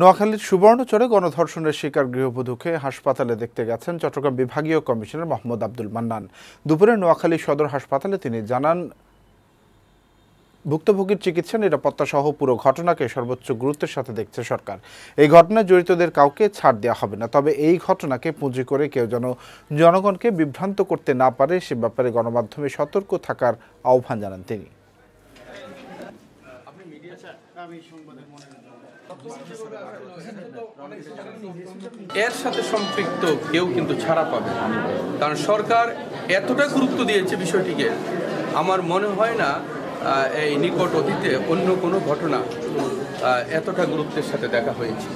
নোয়াখালীর সুবর্ণচরে গণধর্ষণের শিকার গৃহবধূকে হাসপাতালে দেখতে গেছেন চট্টগ্রাম বিভাগীয় কমিশনার মোহাম্মদ আব্দুল মান্নান দুপুরে নোয়াখালী সদর হাসপাতালে তিনি জানান ভুক্তভোগীর চিকিৎসা নিরাপত্তা সহ পুরো ঘটনাকে সর্বোচ্চ গুরুত্বের সাথে দেখছে সরকার এই ঘটনায় জড়িতদের কাউকে ছাড় দেওয়া হবে না তবে এই ঘটনাকে পুঁজি করে কেউ যেন জনগণকে বিভ্রান্ত করতে না পারে সে ব্যাপারে গণমাধ্যমে সতর্ক থাকার আহ্বান জানান তিনি এর সাথে সম্পৃক্ত কেউ কিন্তু ছাড়া পাবে কারণ সরকার এতটা গুরুত্ব দিয়েছে বিষয়টিকে আমার মনে হয় না এই নিকট অতীতে অন্য কোনো ঘটনা এতটা গুরুত্বের সাথে দেখা হয়েছে